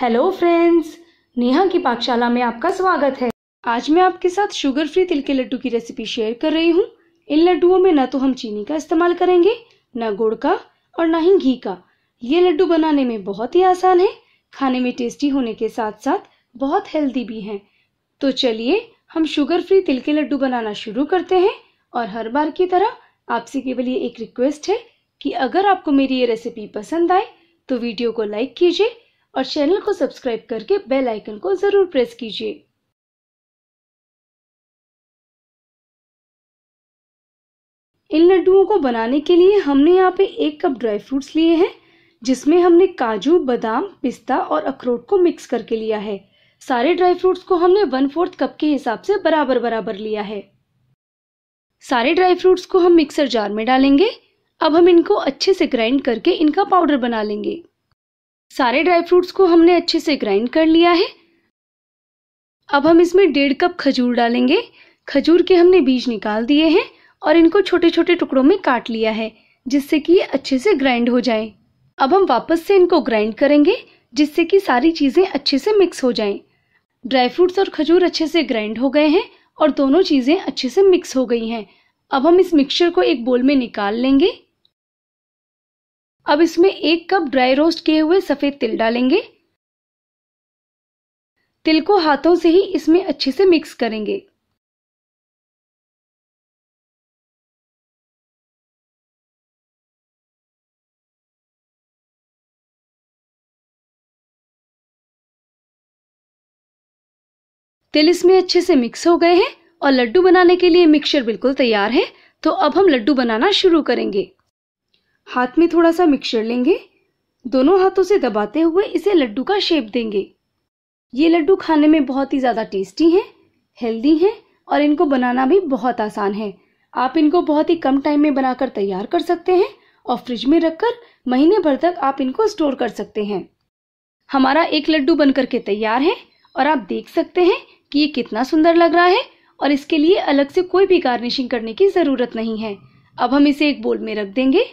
Hello friends Neha की पाकशाला में आपका स्वागत है आज मैं आपके साथ शुगर फ्री तिल के लड्डू की रेसिपी शेयर कर रही हूँ इन लड्डुओं में ना तो हम चीनी का इस्तेमाल करेंगे ना गुड़ का और ना ही घी का ये लड्डू बनाने में बहुत ही आसान है खाने में टेस्टी होने के साथ साथ बहुत हेल्दी भी है तो चलिए हम शुगर फ्री तिल के लड्डू बनाना शुरू करते हैं और हर बार की तरह आपसे केवल ये एक रिक्वेस्ट है कि अगर आपको मेरी ये रेसिपी पसंद आए तो वीडियो को लाइक कीजिए और चैनल को सब्सक्राइब करके बेल आइकन को ज़रूर प्रेस कीजिए इन लड्डुओं को बनाने के लिए हमने यहाँ पे एक कप ड्राई फ्रूट्स लिए हैं जिसमें हमने काजू बादाम पिस्ता और अखरोट को मिक्स करके लिया है सारे ड्राई फ्रूट्स को हमने वन फोर्थ कप के हिसाब से बराबर बराबर लिया है सारे ड्राई फ्रूट्स को हम मिक्सर जार में डालेंगे अब हम इनको अच्छे से ग्राइंड करके इनका पाउडर बना लेंगे सारे ड्राई फ्रूट्स को हमने अच्छे से ग्राइंड कर लिया है अब हम इसमें डेढ़ कप खजूर डालेंगे खजूर के हमने बीज निकाल दिए हैं और इनको छोटे छोटे टुकड़ों में काट लिया है जिससे कि ये अच्छे से ग्राइंड हो जाए अब हम वापस से इनको ग्राइंड करेंगे जिससे कि सारी चीज़ें अच्छे से मिक्स हो जाएं। ड्राई फ्रूट्स और खजूर अच्छे से ग्राइंड हो गए हैं और दोनों चीज़ें अच्छे से मिक्स हो गई हैं अब हम इस मिक्सचर को एक बोल में निकाल लेंगे अब इसमें एक कप ड्राई रोस्ट किए हुए सफ़ेद तिल डालेंगे तिल को हाथों से ही इसमें अच्छे से मिक्स करेंगे तिल इसमें अच्छे से मिक्स हो गए हैं और लड्डू बनाने के लिए मिक्सचर बिल्कुल तैयार है तो अब हम लड्डू बनाना शुरू करेंगे हाथ में थोड़ा सा मिक्सचर लेंगे दोनों हाथों से दबाते हुए इसे लड्डू का शेप देंगे ये लड्डू खाने में बहुत ही ज़्यादा टेस्टी हैं हेल्दी हैं और इनको बनाना भी बहुत आसान है आप इनको बहुत ही कम टाइम में बनाकर तैयार कर सकते हैं और फ्रिज में रखकर महीने भर तक आप इनको स्टोर कर सकते हैं हमारा एक लड्डू बनकर के तैयार है और आप देख सकते हैं कि ये कितना सुंदर लग रहा है और इसके लिए अलग से कोई भी गार्निशिंग करने की ज़रूरत नहीं है अब हम इसे एक बोल में रख देंगे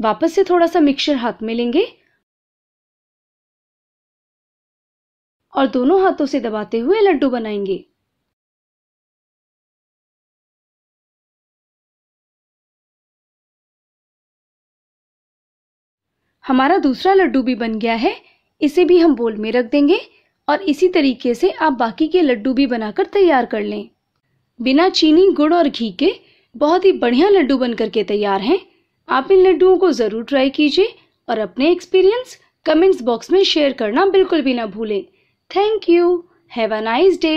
वापस से थोड़ा सा मिक्सचर हाथ में लेंगे और दोनों हाथों से दबाते हुए लड्डू बनाएंगे हमारा दूसरा लड्डू भी बन गया है इसे भी हम बोल में रख देंगे और इसी तरीके से आप बाकी के लड्डू भी बनाकर तैयार कर लें बिना चीनी गुड़ और घी के बहुत ही बढ़िया लड्डू बन करके तैयार हैं आप इन लड्डुओं को ज़रूर ट्राई कीजिए और अपने एक्सपीरियंस कमेंट्स बॉक्स में शेयर करना बिल्कुल भी ना भूलें thank you have a nice day